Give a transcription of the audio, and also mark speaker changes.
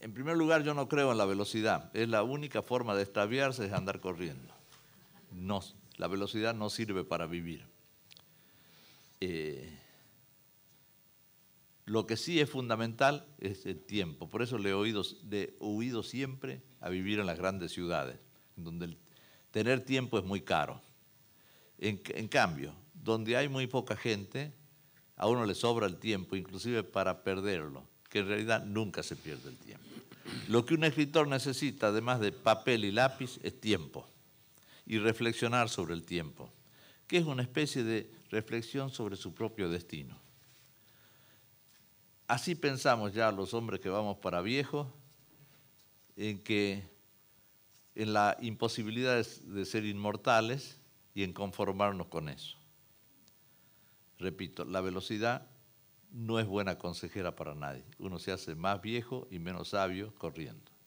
Speaker 1: En primer lugar, yo no creo en la velocidad. Es la única forma de extraviarse es andar corriendo. No, la velocidad no sirve para vivir. Eh, lo que sí es fundamental es el tiempo. Por eso le he oído, siempre a vivir en las grandes ciudades, donde tener tiempo es muy caro. en, cambio, donde hay muy poca gente, a uno le sobra el tiempo, inclusive para perderlo que en realidad nunca se pierde el tiempo. Lo que un escritor necesita, además de papel y lápiz, es tiempo y reflexionar sobre el tiempo, que es una especie de reflexión sobre su propio destino. Así pensamos ya los hombres que vamos para viejos, en que en la imposibilidad de ser inmortales y en conformarnos con eso. Repito, la velocidad no es buena consejera para nadie. Uno se hace más viejo y menos sabio corriendo.